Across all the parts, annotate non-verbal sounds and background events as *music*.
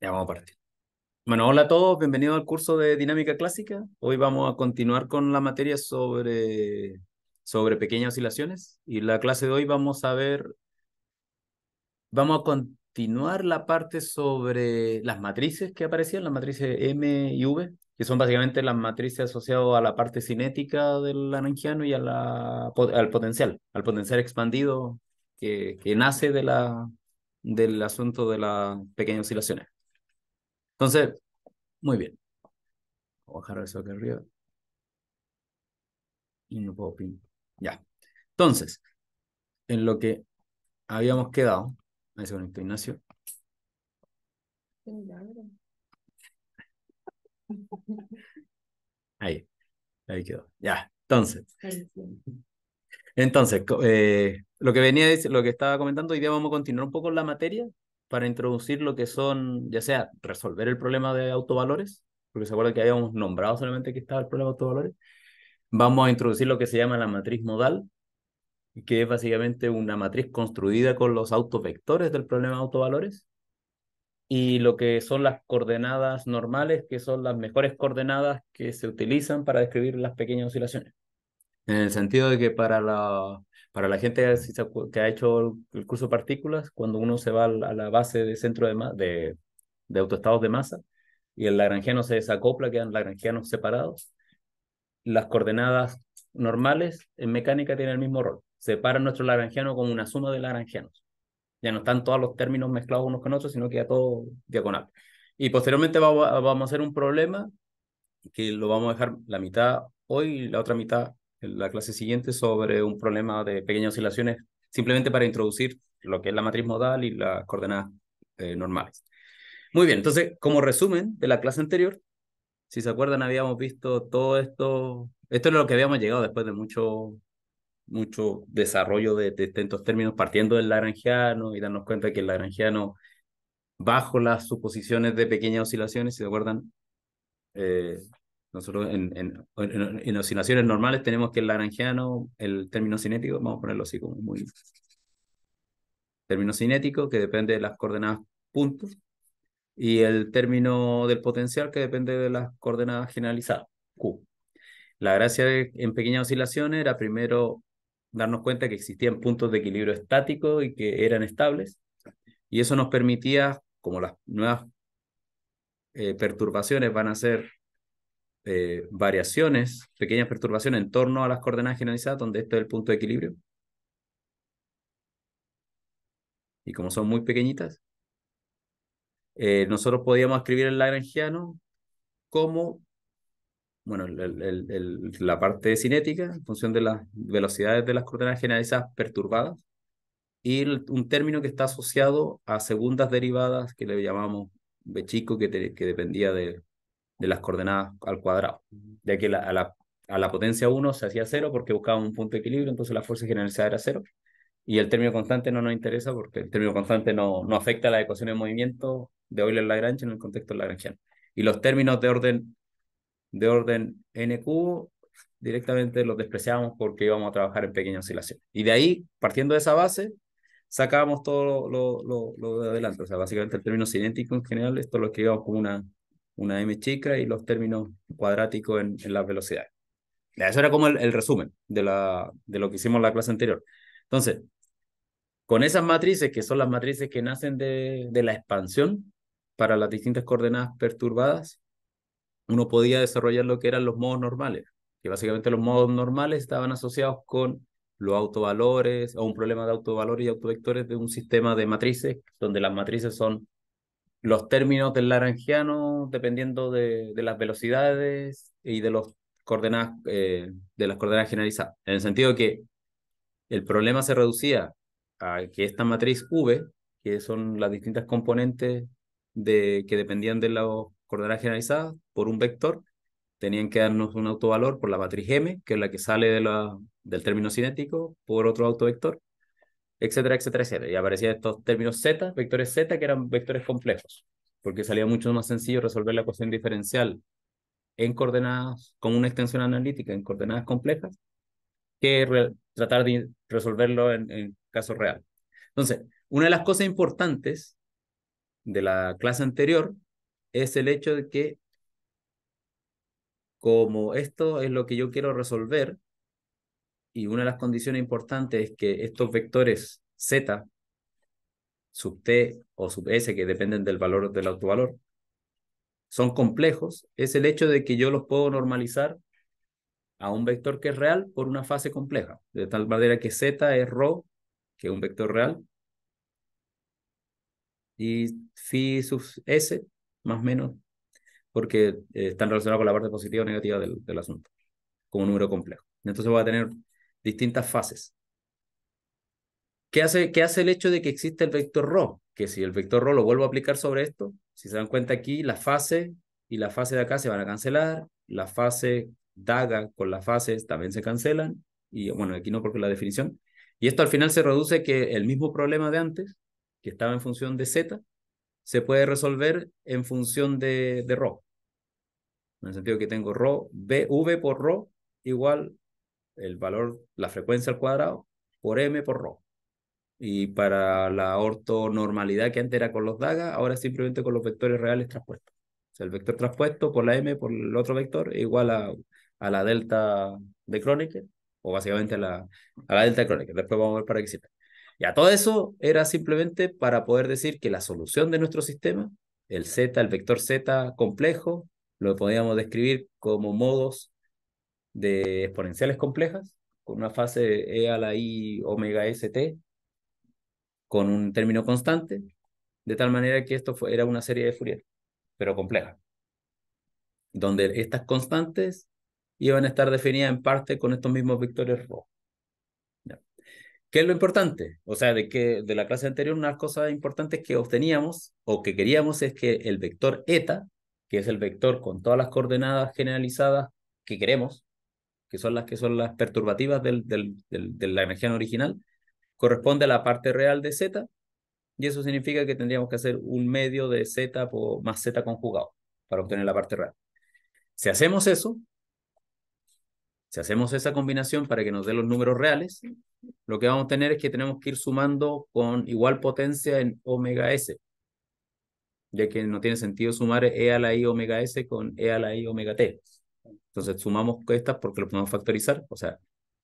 Ya vamos a partir. Bueno, hola a todos, bienvenidos al curso de Dinámica Clásica. Hoy vamos a continuar con la materia sobre, sobre pequeñas oscilaciones y la clase de hoy vamos a ver, vamos a continuar la parte sobre las matrices que aparecían, las matrices M y V, que son básicamente las matrices asociadas a la parte cinética del Lagrangiano y a la, al potencial, al potencial expandido que, que nace de la, del asunto de las pequeñas oscilaciones. Entonces, muy bien. Voy a bajar eso acá arriba. Y no puedo pin. Ya. Entonces, en lo que habíamos quedado, ahí se conectó Ignacio. Ahí, ahí quedó. Ya, entonces. Entonces, eh, lo que venía, lo que estaba comentando, hoy día vamos a continuar un poco la materia, para introducir lo que son, ya sea resolver el problema de autovalores, porque se acuerda que habíamos nombrado solamente que estaba el problema de autovalores, vamos a introducir lo que se llama la matriz modal, que es básicamente una matriz construida con los autovectores del problema de autovalores, y lo que son las coordenadas normales, que son las mejores coordenadas que se utilizan para describir las pequeñas oscilaciones. En el sentido de que para la, para la gente que ha hecho el curso de partículas, cuando uno se va a la base de centro de, de, de autoestados de masa y el lagrangiano se desacopla, quedan lagrangianos separados, las coordenadas normales en mecánica tienen el mismo rol. Separa nuestro lagrangiano con una suma de lagrangianos. Ya no están todos los términos mezclados unos con otros, sino que ya todo diagonal. Y posteriormente vamos a hacer un problema que lo vamos a dejar la mitad hoy y la otra mitad en la clase siguiente sobre un problema de pequeñas oscilaciones, simplemente para introducir lo que es la matriz modal y las coordenadas eh, normales. Muy bien, entonces, como resumen de la clase anterior, si se acuerdan, habíamos visto todo esto, esto es lo que habíamos llegado después de mucho, mucho desarrollo de, de términos, partiendo del lagrangiano y darnos cuenta que el lagrangiano, bajo las suposiciones de pequeñas oscilaciones, si se acuerdan, eh, nosotros en, oscilaciones normales tenemos que el lagrangiano, el término cinético, vamos a ponerlo así como muy... Término cinético que depende de las coordenadas puntos y el término del potencial que depende de las coordenadas generalizadas, Q. La gracia en pequeñas oscilaciones era primero darnos cuenta que existían puntos de equilibrio estático y que eran estables y eso nos permitía, como las nuevas eh, perturbaciones van a ser eh, variaciones, pequeñas perturbaciones en torno a las coordenadas generalizadas, donde esto es el punto de equilibrio. Y como son muy pequeñitas, eh, nosotros podíamos escribir el lagrangiano como, bueno, la parte cinética, en función de las velocidades de las coordenadas generalizadas perturbadas, y un término que está asociado a segundas derivadas que le llamamos b que, que dependía de, de las coordenadas al cuadrado, ya que a, la, potencia 1 se hacía cero porque buscaba un punto de equilibrio, entonces la fuerza generalizada era cero Y el término constante no nos interesa porque el término constante no, no afecta a la ecuación de movimiento de Euler-Lagrange en el contexto lagrangiano. Y los términos de orden, de orden n cubo directamente los despreciábamos porque íbamos a trabajar en pequeña oscilación Y de ahí, partiendo de esa base, sacábamos todo lo, de adelante. O sea, básicamente el término es idéntico en general, esto lo que como una, una m chica y los términos cuadráticos en, en las velocidades. Eso era como el, resumen de, la, de lo que hicimos en la clase anterior. Entonces, con esas matrices, que son las matrices que nacen de, de la expansión para las distintas coordenadas perturbadas, uno podía desarrollar lo que eran los modos normales, que básicamente los modos normales estaban asociados con los autovalores o un problema de autovalores y autovectores de un sistema de matrices, donde las matrices son los términos del laranjiano dependiendo de, las velocidades y de los coordenadas eh, de las coordenadas generalizadas en el sentido que el problema se reducía a que esta matriz V que son las distintas componentes de, que dependían de las coordenadas generalizadas por un vector tenían que darnos un autovalor por la matriz M que es la que sale de la, del término cinético por otro autovector etcétera, etcétera, etcétera. Y aparecían estos términos Z, vectores Z, que eran vectores complejos, porque salía mucho más sencillo resolver la ecuación diferencial en coordenadas, con una extensión analítica en coordenadas complejas, que tratar de resolverlo en, en caso real. Entonces, una de las cosas importantes de la clase anterior es el hecho de que como esto es lo que yo quiero resolver, y una de las condiciones importantes es que estos vectores Z, sub T o sub S, que dependen del valor del autovalor, son complejos, es el hecho de que yo los puedo normalizar a un vector que es real por una fase compleja, de tal manera que Z es ρ, que es un vector real, y phi sub S, más o menos, porque eh, están relacionados con la parte positiva o negativa del, del asunto, como un número complejo. Entonces voy a tener distintas fases. ¿Qué hace, qué hace el hecho de que existe el vector ro Que si el vector rho lo vuelvo a aplicar sobre esto, si se dan cuenta aquí, la fase y la fase de acá se van a cancelar, la fase daga con las fases también se cancelan, y bueno, aquí no porque la definición, y esto al final se reduce que el mismo problema de antes, que estaba en función de z, se puede resolver en función de, de En el sentido que tengo ro bv v por rho igual el valor, la frecuencia al cuadrado, por m por rho. Y para la ortonormalidad que antes era con los dagas, ahora simplemente con los vectores reales transpuestos. O sea, el vector transpuesto por la m por el otro vector es igual a, la delta de Kronecker, o básicamente a la, a la delta de Kronecker. Después vamos a ver para qué sirve. Y a todo eso era simplemente para poder decir que la solución de nuestro sistema, el z, el vector z complejo, lo podíamos describir como modos de exponenciales complejas, con una fase E a la I omega ST, con un término constante, de tal manera que esto era una serie de Fourier, pero compleja, donde estas constantes iban a estar definidas en parte con estos mismos vectores rho. ¿Qué es lo importante? O sea, de que de la clase anterior, una cosa importante es que obteníamos o que queríamos es que el vector eta, que es el vector con todas las coordenadas generalizadas que queremos, que son las que son las perturbativas del, del, del, de la energía original, corresponde a la parte real de Z, y eso significa que tendríamos que hacer un medio de Z más Z conjugado para obtener la parte real. Si hacemos eso, si hacemos esa combinación para que nos dé los números reales, lo que vamos a tener es que tenemos que ir sumando con igual potencia en omega S, ya que no tiene sentido sumar E a la I omega S con E a la I omega T. Entonces sumamos estas porque lo podemos factorizar, o sea,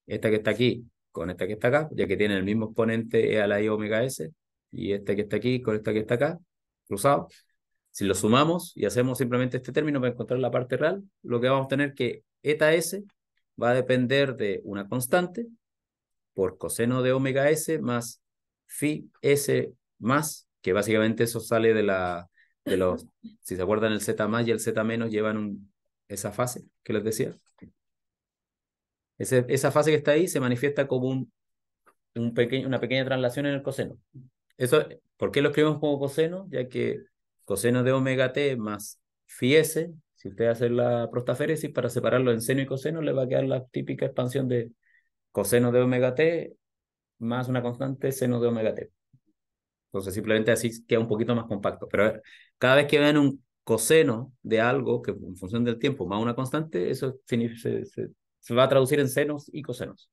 esta que está aquí con esta que está acá, ya que tiene el mismo exponente e a la i omega s, y esta que está aquí con esta que está acá, cruzado. Si lo sumamos y hacemos simplemente este término para encontrar la parte real, lo que vamos a tener que eta s va a depender de una constante por coseno de omega s más phi s más, que básicamente eso sale de la, de los, si se acuerdan, el z más y el z menos llevan un, esa fase que les decía. esa fase que está ahí se manifiesta como un, un una pequeña traslación en el coseno. Eso, ¿Por qué lo escribimos como coseno? Ya que coseno de omega t más phi si usted hace la prostaféresis para separarlo en seno y coseno, le va a quedar la típica expansión de coseno de omega t más una constante seno de omega t. Entonces simplemente así queda un poquito más compacto. Pero cada vez que vean un coseno de algo que en función del tiempo más una constante, eso se, va a traducir en senos y cosenos.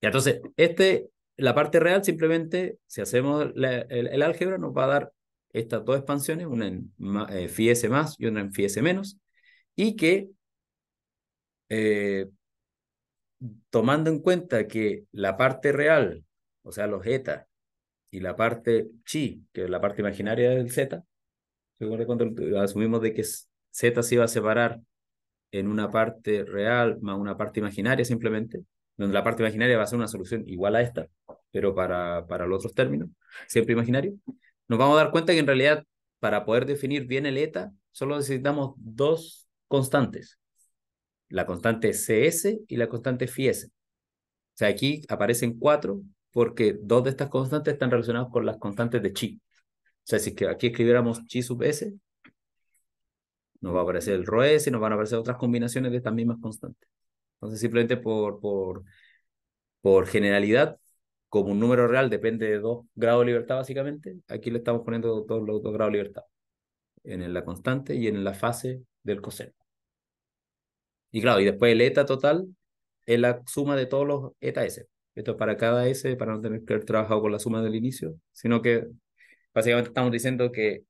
Y entonces, este, la parte real simplemente, si hacemos el, álgebra, nos va a dar estas dos expansiones, una en eh, s más y una en phi s menos, y que eh, tomando en cuenta que la parte real, o sea, los eta, y la parte chi, que es la parte imaginaria del zeta según cuando asumimos de que Z se iba a separar en una parte real más una parte imaginaria simplemente, donde la parte imaginaria va a ser una solución igual a esta, pero para, para los otros términos, siempre imaginario, nos vamos a dar cuenta que en realidad para poder definir bien el eta solo necesitamos dos constantes, la constante CS y la constante φS. O sea, aquí aparecen cuatro porque dos de estas constantes están relacionadas con las constantes de chi. O sea, si aquí escribiéramos chi sub s, nos va a aparecer el rho s y nos van a aparecer otras combinaciones de estas mismas constantes. Entonces, simplemente por, por, por generalidad, como un número real depende de dos grados de libertad, básicamente, aquí le estamos poniendo todos los dos grados de libertad en la constante y en la fase del coseno. Y claro, y después el eta total es la suma de todos los eta s. Esto es para cada s, para no tener que haber trabajado con la suma del inicio, sino que Básicamente estamos diciendo que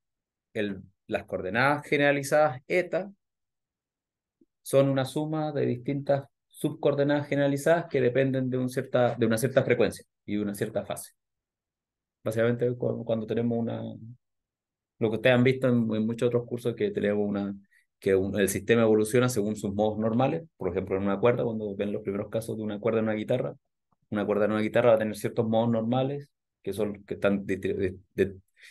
las coordenadas generalizadas eta son una suma de distintas subcoordenadas generalizadas que dependen de, cierta, de una cierta frecuencia y de una cierta fase. Básicamente cuando tenemos una... Lo que ustedes han visto en, muchos otros cursos que tenemos una que el sistema evoluciona según sus modos normales, por ejemplo en una cuerda, cuando ven los primeros casos de una cuerda en una guitarra, una cuerda en una guitarra va a tener ciertos modos normales que son que están de,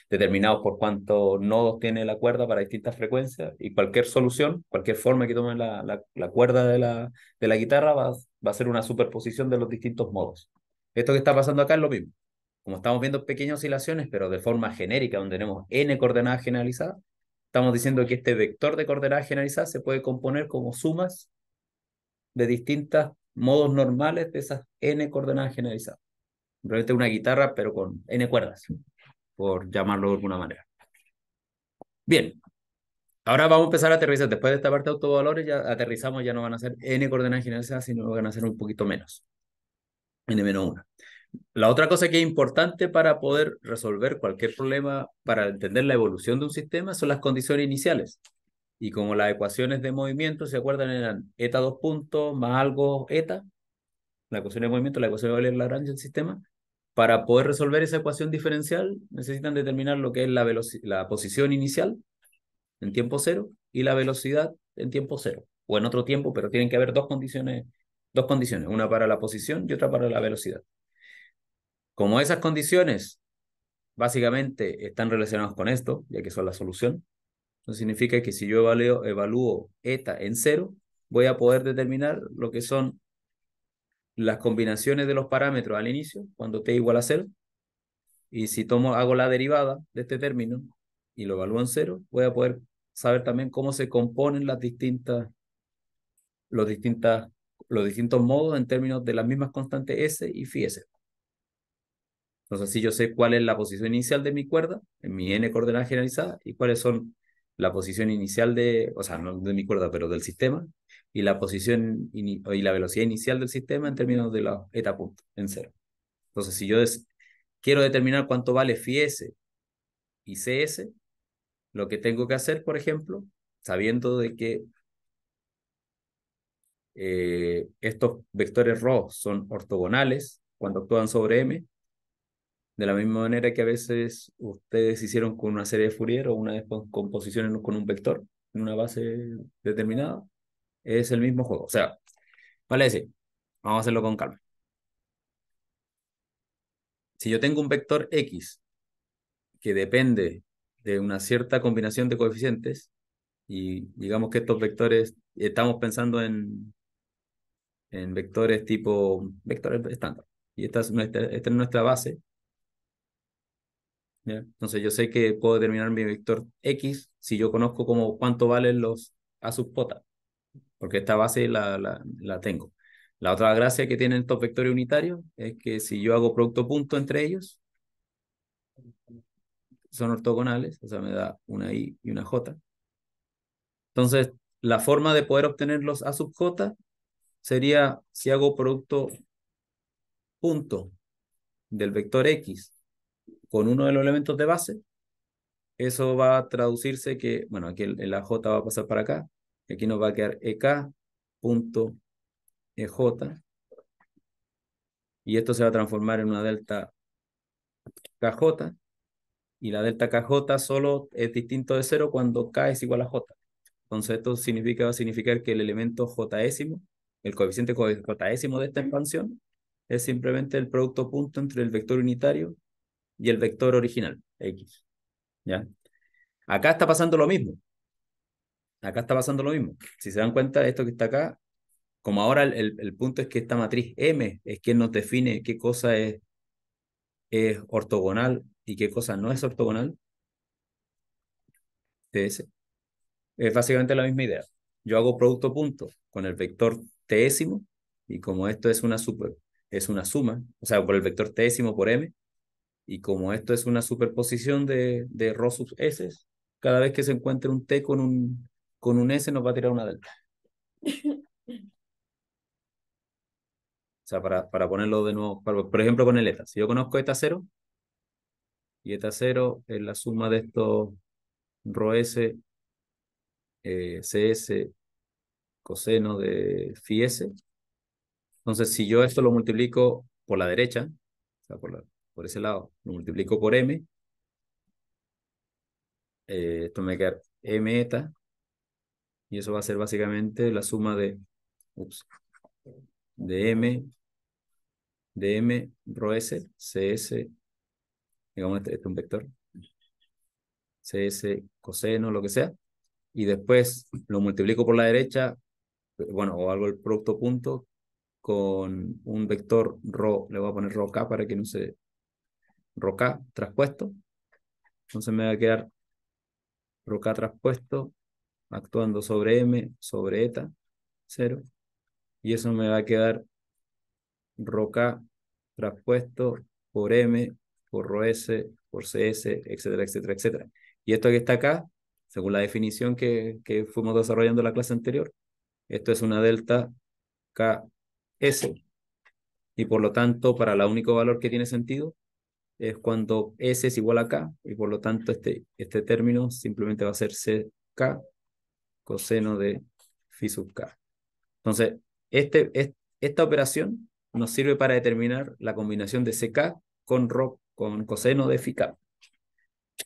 determinados por cuántos nodos tiene la cuerda para distintas frecuencias y cualquier solución, cualquier forma que tome la, cuerda de la, de la guitarra va, va a ser una superposición de los distintos modos. Esto que está pasando acá es lo mismo. Como estamos viendo pequeñas oscilaciones, pero de forma genérica, donde tenemos n coordenadas generalizadas, estamos diciendo que este vector de coordenadas generalizadas se puede componer como sumas de distintos modos normales de esas n coordenadas generalizadas. Realmente una guitarra, pero con n cuerdas por llamarlo de alguna manera. Bien, ahora vamos a empezar a aterrizar. Después de esta parte de autovalores, ya aterrizamos, ya no van a ser n coordenadas generalizadas, sino van a ser un poquito menos, n-1. La otra cosa que es importante para poder resolver cualquier problema, para entender la evolución de un sistema, son las condiciones iniciales. Y como las ecuaciones de movimiento, ¿se acuerdan? Eran eta dos puntos más algo eta, la ecuación de movimiento, la ecuación de Euler-Lagrange del sistema, para poder resolver esa ecuación diferencial, necesitan determinar lo que es la, la posición inicial en tiempo cero y la velocidad en tiempo cero, o en otro tiempo, pero tienen que haber dos condiciones, dos condiciones, una para la posición y otra para la velocidad. Como esas condiciones básicamente están relacionadas con esto, ya que son la solución, eso significa que si yo evalúo, evalúo eta en cero, voy a poder determinar lo que son las combinaciones de los parámetros al inicio, cuando t igual a 0, y si tomo, hago la derivada de este término y lo evalúo en 0, voy a poder saber también cómo se componen las distintas, los, distintas, los distintos modos en términos de las mismas constantes S y phi S. Entonces, si yo sé cuál es la posición inicial de mi cuerda, en mi n coordenada generalizada, y cuáles son la posición inicial de, o sea, no de mi cuerda, pero del sistema, y la posición y la velocidad inicial del sistema en términos de la eta punto en cero. Entonces, si yo quiero determinar cuánto vale s y CS, lo que tengo que hacer, por ejemplo, sabiendo de que eh, estos vectores rho son ortogonales cuando actúan sobre M, de la misma manera que a veces ustedes hicieron con una serie de Fourier o una descomposición con un vector en una base determinada, es el mismo juego. O sea, vale decir, vamos a hacerlo con calma. Si yo tengo un vector X que depende de una cierta combinación de coeficientes, y digamos que estos vectores, estamos pensando en, en vectores tipo vectores estándar. Y esta es nuestra, base. Entonces yo sé que puedo determinar mi vector X si yo conozco como cuánto valen los A sub Pota porque esta base la, la, tengo. La otra gracia que tienen estos vectores unitarios es que si yo hago producto punto entre ellos, son ortogonales, o sea, me da una I y una J. Entonces, la forma de poder obtener los A sub J sería si hago producto punto del vector X con uno de los elementos de base, eso va a traducirse que, bueno, aquí el, A J va a pasar para acá, aquí nos va a quedar EK punto EJ. Y esto se va a transformar en una delta KJ. Y la delta KJ solo es distinto de cero cuando K es igual a J. Entonces esto significa, va a significar que el elemento jésimo, el coeficiente jésimo de esta expansión, es simplemente el producto punto entre el vector unitario y el vector original, X. ¿Ya? Acá está pasando lo mismo. Acá está pasando lo mismo. Si se dan cuenta de esto que está acá, como ahora el, punto es que esta matriz M es quien nos define qué cosa es, es ortogonal y qué cosa no es ortogonal, es básicamente la misma idea. Yo hago producto punto con el vector tésimo y como esto es una, super, es una suma, o sea, por el vector tésimo por M, y como esto es una superposición de, de rho sub S, cada vez que se encuentre un T con un, con un S nos va a tirar una delta. O sea, para, para ponerlo de nuevo, por ejemplo, con el eta. Si yo conozco eta 0, y eta 0 es la suma de estos rho S, eh, CS, coseno de phi S. Entonces, si yo esto lo multiplico por la derecha, o sea, por, por ese lado, lo multiplico por m, eh, esto me queda m eta y eso va a ser básicamente la suma de, ups, de M, de M, rho S, CS, digamos, este, es este, un vector, CS, coseno, lo que sea, y después lo multiplico por la derecha, bueno, o hago el producto punto con un vector rho, le voy a poner rho k para que no se, rho k traspuesto, entonces me va a quedar rho k traspuesto actuando sobre M, sobre eta, cero, Y eso me va a quedar Rho K traspuesto por M, por Rho S, por CS, etcétera, etcétera, etcétera. Y esto que está acá, según la definición que, fuimos desarrollando en la clase anterior, esto es una delta KS. Y por lo tanto, para el único valor que tiene sentido, es cuando S es igual a K, y por lo tanto este, este término simplemente va a ser CK coseno de phi sub k. Entonces, este, esta operación nos sirve para determinar la combinación de ck con, con coseno de phi k.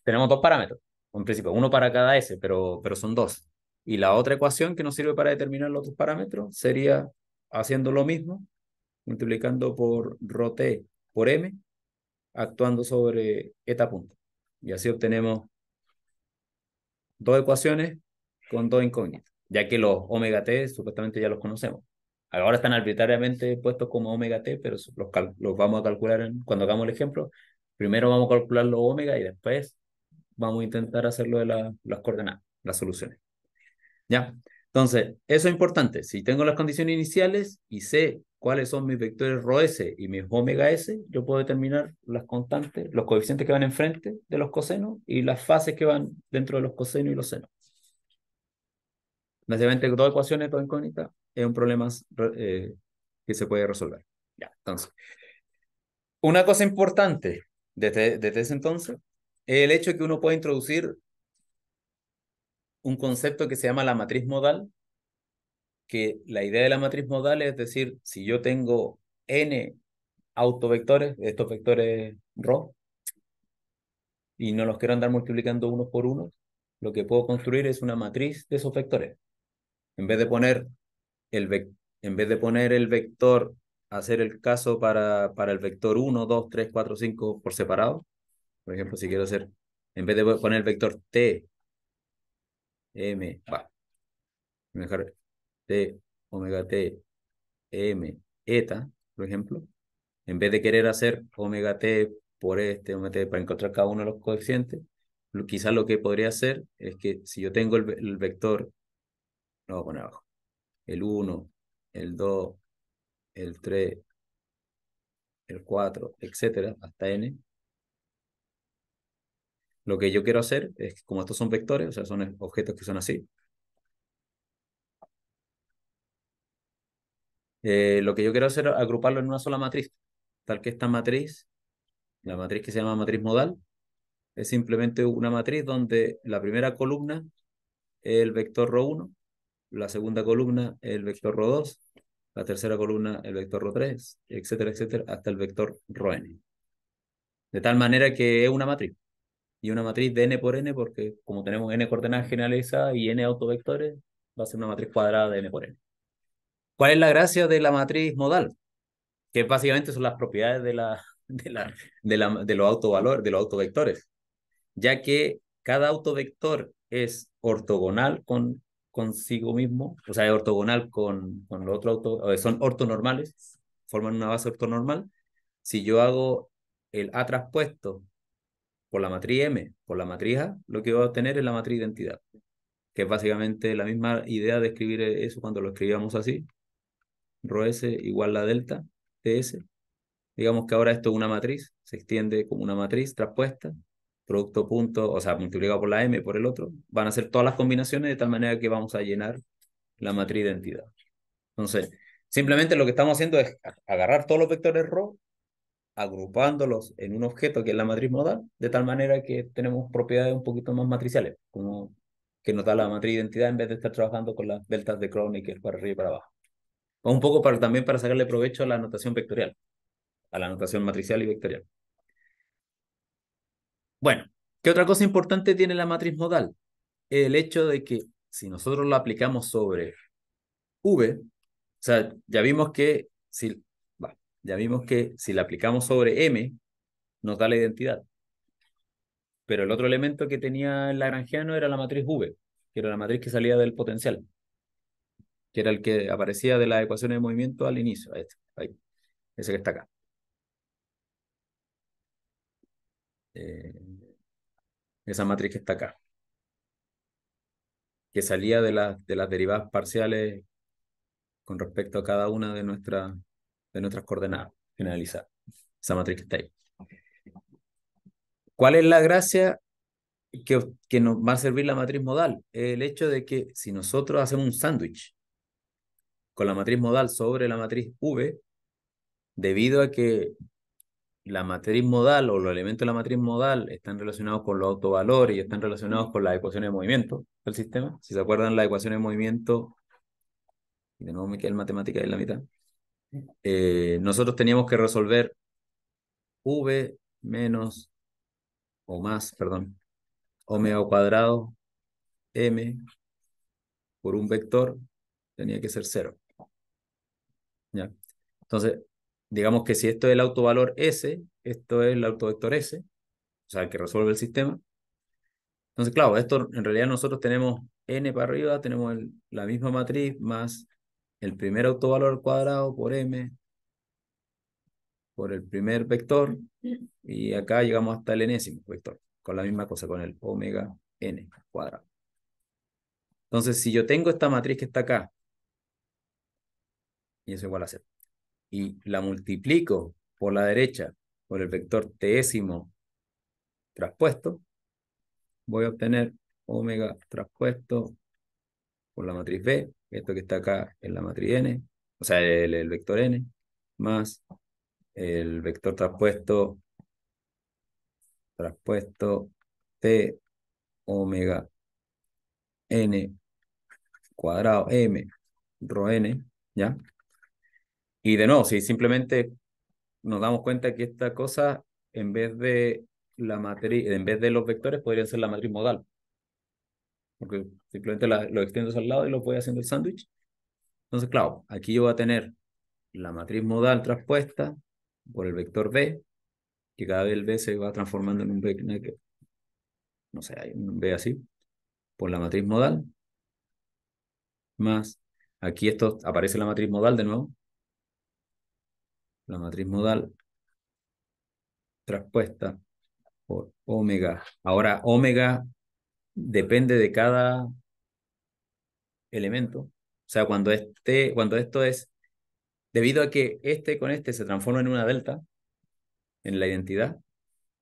Tenemos dos parámetros, en principio, uno para cada s, pero, pero son dos. Y la otra ecuación que nos sirve para determinar los dos parámetros sería haciendo lo mismo, multiplicando por rho t por m, actuando sobre eta punto. Y así obtenemos dos ecuaciones con dos incógnitas, ya que los omega T supuestamente ya los conocemos. Ahora están arbitrariamente puestos como omega T, pero los, vamos a calcular cuando hagamos el ejemplo. Primero vamos a calcular los omega y después vamos a intentar hacerlo de las coordenadas, las soluciones. ¿Ya? Entonces, eso es importante. Si tengo las condiciones iniciales y sé cuáles son mis vectores rho s y mis omega s, yo puedo determinar las constantes, los coeficientes que van enfrente de los cosenos y las fases que van dentro de los cosenos y los senos. Básicamente, dos ecuaciones, dos incógnitas, es un problema eh, que se puede resolver. Ya, entonces. Una cosa importante desde, desde ese entonces es el hecho de que uno puede introducir un concepto que se llama la matriz modal, que la idea de la matriz modal es decir, si yo tengo n autovectores, estos vectores ρ, y no los quiero andar multiplicando unos por unos, lo que puedo construir es una matriz de esos vectores. En vez de poner el, en vez de poner el vector, hacer el caso para, para el vector 1, 2, 3, 4, 5 por separado. Por ejemplo, si quiero hacer, en vez de poner el vector T, M, va. Mejor T, omega T, M, eta, por ejemplo. En vez de querer hacer omega T por este, omega T para encontrar cada uno de los coeficientes, quizás lo que podría hacer es que si yo tengo el vector voy poner abajo. El 1, el 2, el 3, el 4, etcétera, hasta n. Lo que yo quiero hacer es que como estos son vectores, o sea, son objetos que son así. Eh, lo que yo quiero hacer es agruparlo en una sola matriz, tal que esta matriz, la matriz que se llama matriz modal, es simplemente una matriz donde la primera columna es el vector ρ1 la segunda columna el vector ro 2 la tercera columna el vector ro 3 etcétera, etcétera, hasta el vector ron. De tal manera que es una matriz. Y una matriz de n por n, porque como tenemos n coordenadas generalizadas y n autovectores, va a ser una matriz cuadrada de n por n. ¿Cuál es la gracia de la matriz modal? Que básicamente son las propiedades de, la, de, la, de, la, de los autovalores, de los autovectores. Ya que cada autovector es ortogonal con consigo mismo, o sea, es ortogonal con, con los otros auto, eh, son ortonormales, forman una base ortonormal. Si yo hago el A traspuesto por la matriz M, por la matriz A, lo que voy a obtener es la matriz identidad, que es básicamente la misma idea de escribir e, eso cuando lo escribíamos así, rho S igual la delta de S, Digamos que ahora esto es una matriz, se extiende como una matriz traspuesta, producto punto, o sea, multiplicado por la m por el otro, van a ser todas las combinaciones de tal manera que vamos a llenar la matriz de identidad. Entonces, simplemente lo que estamos haciendo es agarrar todos los vectores row, agrupándolos en un objeto que es la matriz modal, de tal manera que tenemos propiedades un poquito más matriciales, como que nos la matriz de identidad en vez de estar trabajando con las deltas de Kronecker para arriba y para abajo. O Un poco para, también para sacarle provecho a la notación vectorial, a la notación matricial y vectorial. Bueno, ¿qué otra cosa importante tiene la matriz modal? El hecho de que si nosotros lo aplicamos sobre V, o sea, ya vimos que si, ya vimos que si la aplicamos sobre M, nos da la identidad. Pero el otro elemento que tenía el lagrangiano era la matriz V, que era la matriz que salía del potencial, que era el que aparecía de las ecuaciones de movimiento al inicio, ese que está acá. Eh, esa matriz que está acá, que salía de, de las derivadas parciales con respecto a cada una de, nuestra, de nuestras coordenadas generalizadas, esa matriz que está ahí. ¿Cuál es la gracia que, que nos va a servir la matriz modal? El hecho de que si nosotros hacemos un sándwich con la matriz modal sobre la matriz V, debido a que la matriz modal o los elementos de la matriz modal están relacionados con los autovalores y están relacionados con las ecuaciones de movimiento del sistema. Si se acuerdan, las ecuaciones de movimiento, y de nuevo me queda el matemática en la mitad, eh, nosotros teníamos que resolver v menos o más, perdón, omega cuadrado m por un vector tenía que ser cero. ¿Ya? Entonces, digamos que si esto es el autovalor S, esto es el autovector S, o sea, el que resuelve el sistema. Entonces, claro, esto en realidad nosotros tenemos n para arriba, tenemos la misma matriz más el primer autovalor cuadrado por m por el primer vector y acá llegamos hasta el enésimo vector, con la misma cosa, con el omega n cuadrado. Entonces, si yo tengo esta matriz que está acá, y es igual a 0 y la multiplico por la derecha por el vector tésimo traspuesto, voy a obtener omega traspuesto por la matriz B, esto que está acá en la matriz N, o sea, el, vector N, más el vector traspuesto, traspuesto T omega N cuadrado M, rho N, ¿ya? Y de nuevo, si simplemente nos damos cuenta que esta cosa, en vez de la matriz, en vez de los vectores, podría ser la matriz modal. Porque simplemente la, lo extiendo al lado y lo voy haciendo el sándwich. Entonces, claro, aquí yo voy a tener la matriz modal transpuesta por el vector B, que cada vez el B se va transformando en un B, no sé, un B así, por la matriz modal, más, aquí esto aparece la matriz modal de nuevo, la matriz modal Transpuesta. por omega. Ahora, omega depende de cada elemento. O sea, cuando, este, cuando esto es, debido a que este con este se transforma en una delta, en la identidad,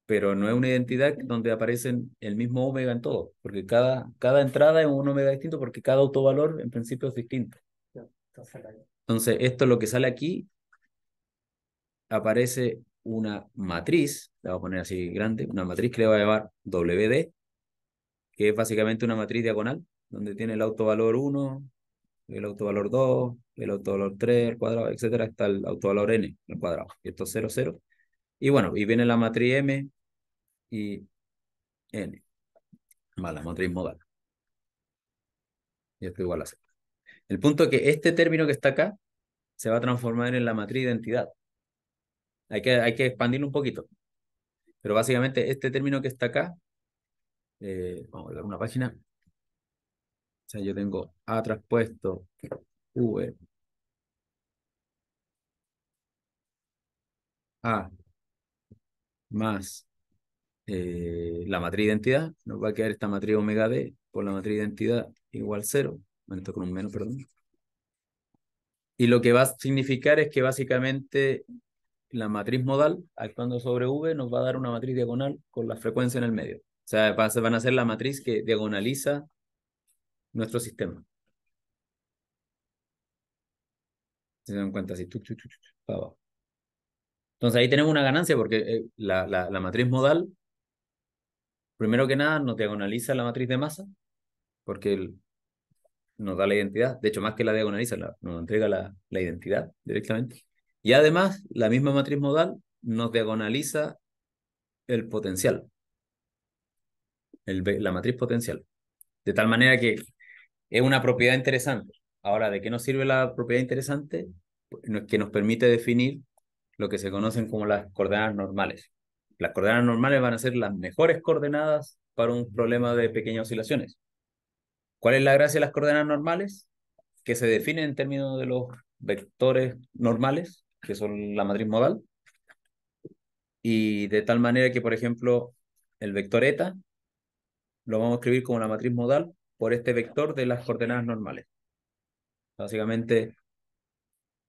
pero no es una identidad donde aparecen el mismo omega en todo, porque cada, cada entrada es un omega distinto, porque cada autovalor en principio es distinto. Entonces, esto es lo que sale aquí aparece una matriz, la voy a poner así grande, una matriz que le va a llevar WD, que es básicamente una matriz diagonal, donde tiene el autovalor 1, el autovalor 2, el autovalor 3 el cuadrado, etcétera, está el autovalor n el cuadrado, y esto es 0, 0. Y bueno, y viene la matriz M y N, más la matriz modal. Y esto igual a 0. El punto es que este término que está acá se va a transformar en la matriz de entidad. Hay que, hay que expandirlo un poquito. Pero básicamente este término que está acá, eh, vamos a ver una página. O sea, yo tengo A traspuesto V. A más eh, la matriz de identidad, nos va a quedar esta matriz omega D por la matriz de identidad igual 0, bueno, esto con un menos, perdón. Y lo que va a significar es que básicamente la matriz modal actuando sobre V nos va a dar una matriz diagonal con la frecuencia en el medio. O sea, van a ser la matriz que diagonaliza nuestro sistema. Se dan cuenta así, Entonces ahí tenemos una ganancia porque eh, la, matriz modal, primero que nada, nos diagonaliza la matriz de masa, porque nos da la identidad. De hecho, más que la diagonaliza, nos entrega la, la identidad directamente. Y además, la misma matriz modal nos diagonaliza el potencial, la matriz potencial. De tal manera que es una propiedad interesante. Ahora, ¿de qué nos sirve la propiedad interesante? Pues, que nos permite definir lo que se conocen como las coordenadas normales. Las coordenadas normales van a ser las mejores coordenadas para un problema de pequeñas oscilaciones. ¿Cuál es la gracia de las coordenadas normales? Que se definen en términos de los vectores normales que son la matriz modal. Y de tal manera que, por ejemplo, el vector eta lo vamos a escribir como la matriz modal por este vector de las coordenadas normales. Básicamente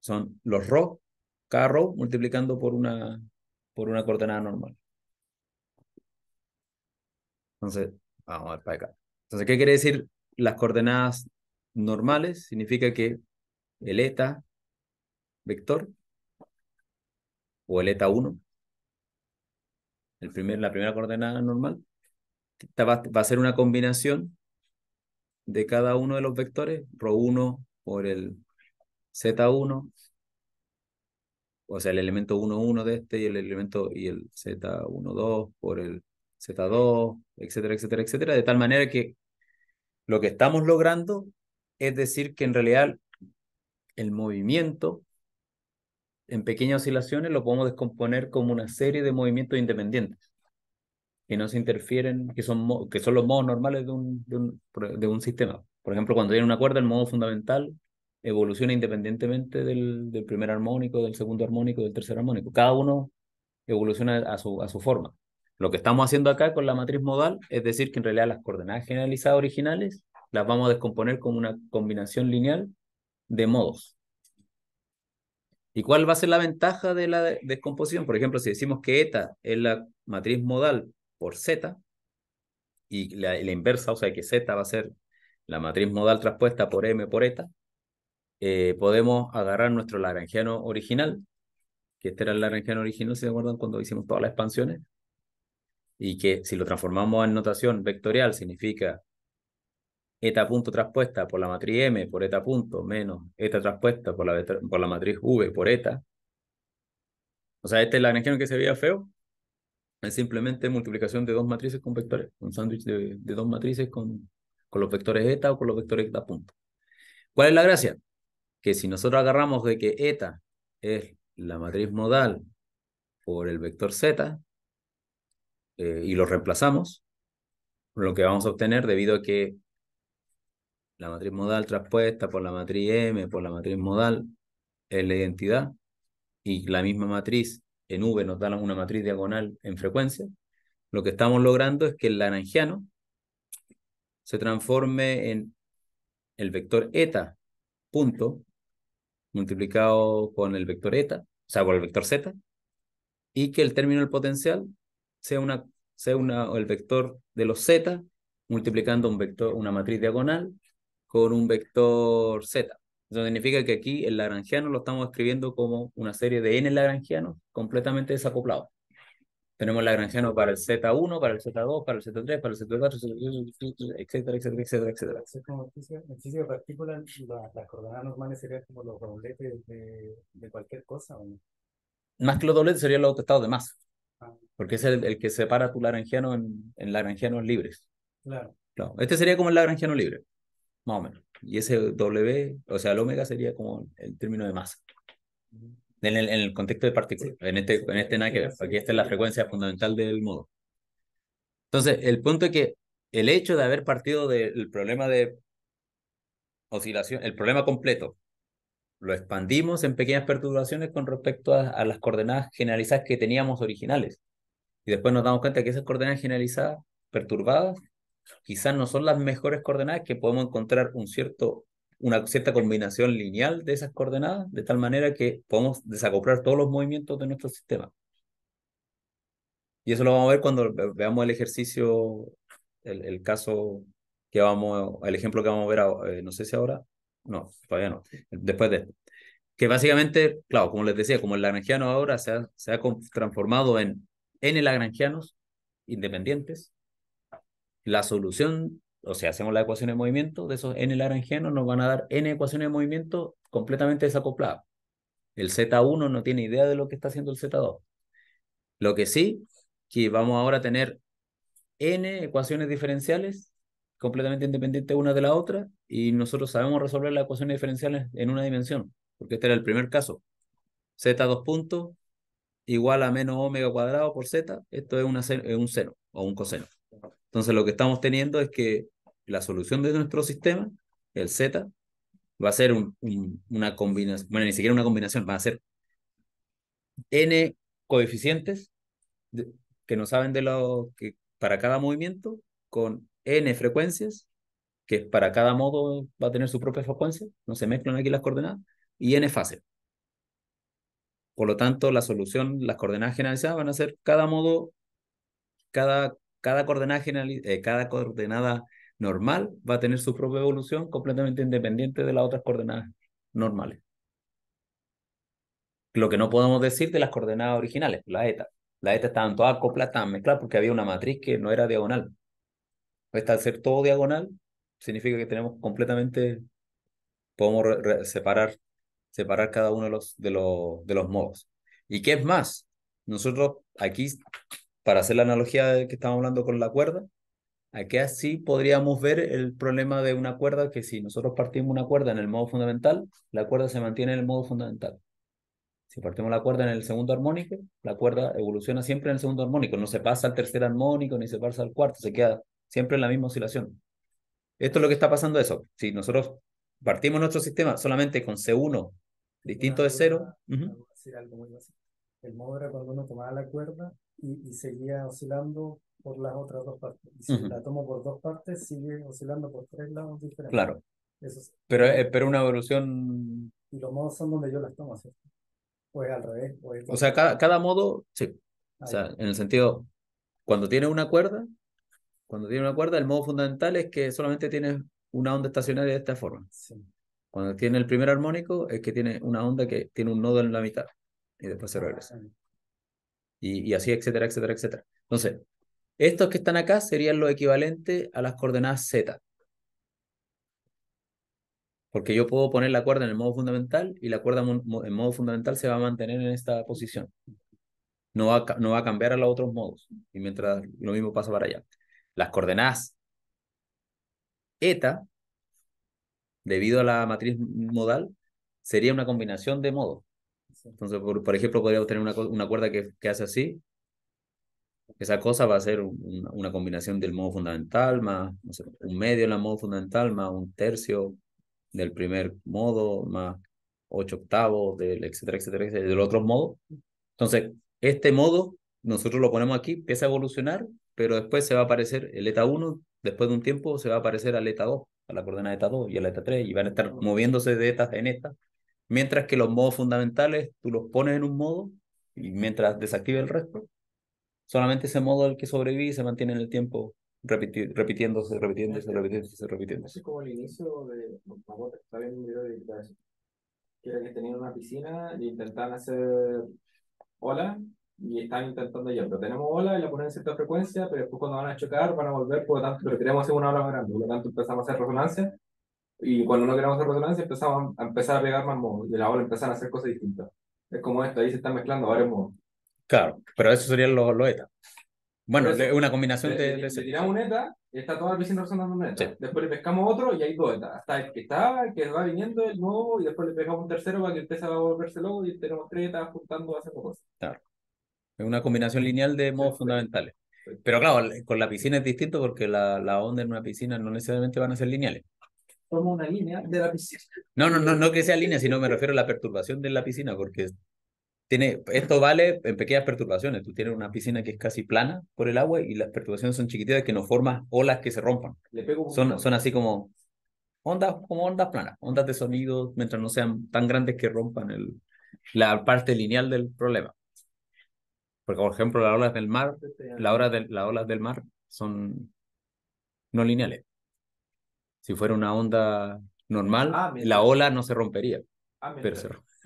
son los rho, cada rho multiplicando por una, por una coordenada normal. Entonces, vamos a ver Entonces, ¿qué quiere decir las coordenadas normales? Significa que el eta vector o el ETA 1, el primer, la primera coordenada normal, va, a ser una combinación de cada uno de los vectores, rho 1 por el z1, o sea, el elemento 1,1 de este y el elemento y el z 12 por el z2, etcétera, etcétera, etcétera, de tal manera que lo que estamos logrando es decir que en realidad el movimiento en pequeñas oscilaciones lo podemos descomponer como una serie de movimientos independientes que no se interfieren, que son, que son los modos normales de un, de un, sistema. Por ejemplo, cuando hay una cuerda, el modo fundamental evoluciona independientemente del, primer armónico, del segundo armónico, del tercer armónico. Cada uno evoluciona a su, a su forma. Lo que estamos haciendo acá con la matriz modal es decir que en realidad las coordenadas generalizadas originales las vamos a descomponer como una combinación lineal de modos. ¿Y cuál va a ser la ventaja de la descomposición? Por ejemplo, si decimos que eta es la matriz modal por z, y la, inversa, o sea que z va a ser la matriz modal transpuesta por m por eta, eh, podemos agarrar nuestro lagrangiano original, que este era el lagrangiano original, se acuerdan, cuando hicimos todas las expansiones, y que si lo transformamos en notación vectorial significa eta punto traspuesta por la matriz M por eta punto menos eta traspuesta por la, por la matriz V por eta. O sea, este es energía que se veía feo es simplemente multiplicación de dos matrices con vectores, un sándwich de, dos matrices con, con los vectores eta o con los vectores eta punto. ¿Cuál es la gracia? Que si nosotros agarramos de que eta es la matriz modal por el vector z eh, y lo reemplazamos, lo que vamos a obtener debido a que la matriz modal traspuesta por la matriz M, por la matriz modal, es la identidad, y la misma matriz en V nos da una matriz diagonal en frecuencia, lo que estamos logrando es que el laranjiano se transforme en el vector eta punto multiplicado con el vector eta, o sea, con el vector z, y que el término del potencial sea, una, sea una, el vector de los z multiplicando un vector, una matriz diagonal con un vector z. Eso significa que aquí el lagrangiano lo estamos escribiendo como una serie de n lagrangianos completamente desacoplados. Tenemos lagrangiano para el z1, para el z2, para el z3, para el z4, etcétera, etcétera, etcétera, etcétera. Es como ejercicio de partículas, las coordenadas normales serían como los dobletes de, cualquier cosa, Más que los dobletes serían los estados de masa. Ah, porque es el, que separa tu lagrangiano en, en lagrangianos libres. Claro. claro. Este sería como el lagrangiano libre más o menos. Y ese W, o sea, el omega sería como el término de masa. En el, en el contexto de partículas, en este, en este esta es la frecuencia fundamental del modo. Entonces, el punto es que el hecho de haber partido del problema de oscilación, el problema completo, lo expandimos en pequeñas perturbaciones con respecto a las coordenadas generalizadas que teníamos originales. Y después nos damos cuenta que esas coordenadas generalizadas perturbadas quizás no son las mejores coordenadas, que podemos encontrar un cierto, una cierta combinación lineal de esas coordenadas, de tal manera que podemos desacoplar todos los movimientos de nuestro sistema. Y eso lo vamos a ver cuando veamos el ejercicio, el, caso que vamos, el ejemplo que vamos a ver, eh, no sé si ahora, no, todavía no, después de esto. Que básicamente, claro, como les decía, como el lagrangiano ahora se ha, se ha transformado en N lagrangianos independientes, la solución, o sea, hacemos la ecuación de movimiento, de esos n laranjianos nos van a dar n ecuaciones de movimiento completamente desacopladas. El Z1 no tiene idea de lo que está haciendo el Z2. Lo que sí, que vamos ahora a tener n ecuaciones diferenciales completamente independientes una de la otra y nosotros sabemos resolver las ecuaciones diferenciales en una dimensión, porque este era el primer caso. Z2 punto igual a menos omega cuadrado por z, esto es, una, es un seno o un coseno. Entonces lo que estamos teniendo es que la solución de nuestro sistema, el Z, va a ser una combinación, bueno, ni siquiera una combinación, va a ser n coeficientes que nos saben de lo que para cada movimiento con n frecuencias que para cada modo va a tener su propia frecuencia, no se mezclan aquí las coordenadas, y n fases. Por lo tanto, la solución, las coordenadas generalizadas van a ser cada modo, cada eh, cada coordenada, normal va a tener su propia evolución completamente independiente de las otras coordenadas normales. Lo que no podemos decir de las coordenadas originales, la eta. la eta estaban todas acopladas, estaban mezcladas porque había una matriz que no era diagonal. Pues Esta al ser todo diagonal, significa que tenemos completamente, podemos separar, separar cada uno de los, de, los, de los modos. ¿Y qué es más? Nosotros aquí para hacer la analogía de que estábamos hablando con la cuerda, aquí así podríamos ver el problema de una cuerda que si nosotros partimos una cuerda en el modo fundamental, la cuerda se mantiene en el modo fundamental. Si partimos la cuerda en el segundo armónico, la cuerda evoluciona siempre en el segundo armónico, no se pasa al tercer armónico ni se pasa al cuarto, se queda siempre en la misma oscilación. Esto es lo que está pasando eso. Si nosotros partimos nuestro sistema solamente con C1 distinto de cero... el modo de cuando uno tomaba la cuerda y, seguía oscilando por las otras dos partes. si la tomo por dos partes, sigue oscilando por tres lados diferentes. Claro. pero, eh, pero una evolución... Y los modos son donde yo las tomo, ¿cierto? Pues al revés. O, sea, cada, modo, sí. O sea, en el sentido, cuando tiene una cuerda, cuando tiene una cuerda, el modo fundamental es que solamente tiene una onda estacionaria de esta forma. Cuando tiene el primer armónico, es que tiene una onda que tiene un nodo en la mitad y después se ah, regresa y, así, etcétera, etcétera, etcétera. Entonces, estos que están acá serían lo equivalente a las coordenadas z. Porque yo puedo poner la cuerda en el modo fundamental y la cuerda en modo fundamental se va a mantener en esta posición. No va, a, no va a cambiar a los otros modos. Y mientras lo mismo pasa para allá. Las coordenadas eta, debido a la matriz modal, sería una combinación de modos. Entonces, por, ejemplo, podríamos tener una, cuerda que, hace así. Esa cosa va a ser una, combinación del modo fundamental, más un medio en la modo fundamental, más un tercio del primer modo, más ocho octavos, del etcétera, etcétera, del otro modo. Entonces, este modo, nosotros lo ponemos aquí, empieza a evolucionar, pero después se va a aparecer el eta 1, después de un tiempo se va a aparecer al eta 2, a la coordenada eta 2 y al eta 3, y van a estar moviéndose de eta en eta Mientras que los modos fundamentales tú los pones en un modo y mientras desactive el resto, solamente ese modo el que sobrevive se mantiene en el tiempo repitiéndose, repitiéndose, repitiéndose, repitiéndose. Es como el inicio de. Está viendo un video de que era que tenían una piscina y intentaban hacer ola y están intentando ya, pero tenemos ola y la ponen en cierta frecuencia, pero después cuando van a chocar van a volver, por lo tanto, pero queremos hacer una ola grande, por lo tanto empezamos a hacer resonancia y cuando no queremos hacer resonancia, empezamos a, empezar a pegar más modos y la bola empezaban a hacer cosas distintas. Es como esto, ahí se están mezclando varios modos. Claro, pero eso serían los, ETA. Bueno, es una combinación de, le, tiramos un ETA y está toda la piscina resonando un ETA. Después le pescamos otro y hay dos ETA. Hasta el que está, el que va viniendo, el nuevo, y después le pegamos un tercero para que empiece a volverse loco y tenemos tres ETA juntando hace cosas. Claro. Es una combinación lineal de modos fundamentales. Pero claro, con la piscina es distinto porque la, la onda en una piscina no necesariamente van a ser lineales. Forma una línea de la piscina. No, no, no, no que sea línea, sino me este refiero a la perturbación de la piscina, porque tiene, esto vale en pequeñas perturbaciones. Tú tienes una piscina que es casi plana por el agua y las perturbaciones son chiquititas que no forman olas que se rompan. son, son así como ondas, como ondas planas, ondas de sonido, mientras no sean tan grandes que rompan el, la parte lineal del problema. Porque, por ejemplo, las olas del mar, este, la ola de, las olas del mar son no lineales. Si fuera una onda normal, ah, la ola no se rompería, ah, *laughs*